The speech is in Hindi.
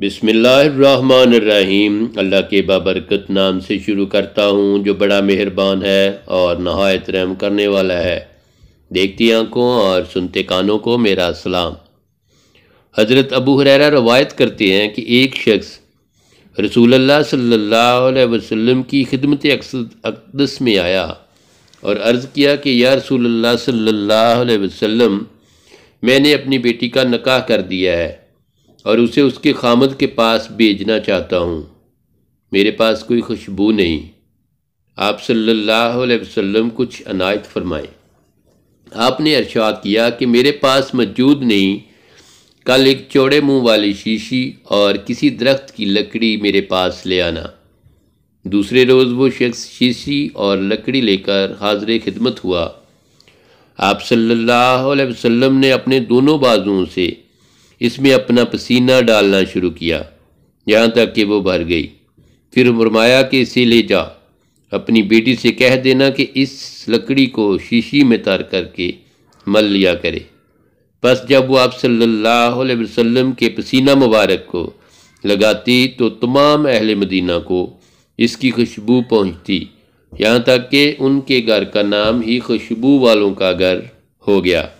बिसमीम अल्लाह के बाबरकत नाम से शुरू करता हूँ जो बड़ा मेहरबान है और नहायत रहम करने वाला है देखती आंखों और सुनते कानों को मेरा सलाम हज़रत अबू हरेरा रवायत करते हैं कि एक शख्स रसूल अलैहि वसल्लम की खिदमत अकदस में आया और अर्ज़ किया कि या रसूल सल्ला वसम मैंने अपनी बेटी का निकाह कर दिया है और उसे उसके खामद के पास भेजना चाहता हूँ मेरे पास कोई खुशबू नहीं आप सल्लल्लाहु अलैहि वसल्लम कुछ अनायत फरमाए आपने इरशाद किया कि मेरे पास मौजूद नहीं कल एक चौड़े मुंह वाली शीशी और किसी दरख्त की लकड़ी मेरे पास ले आना दूसरे रोज़ वो शख्स शीशी और लकड़ी लेकर हाजिर खिदमत हुआ आप सल्लल्लाहु अलैहि वसल्लम ने अपने दोनों बाजुओं से इसमें अपना पसीना डालना शुरू किया यहाँ तक कि वो भर गई फिर मरमाया कि इसे ले जा अपनी बेटी से कह देना कि इस लकड़ी को शीशी में तार करके मल लिया करे बस जब वो आप सल्लल्लाहु अलैहि वसल्लम के पसीना मुबारक को लगाती तो तमाम अहल मदीना को इसकी खुशबू पहुँचती यहाँ तक कि उनके घर का नाम ही खुशबू वालों का घर हो गया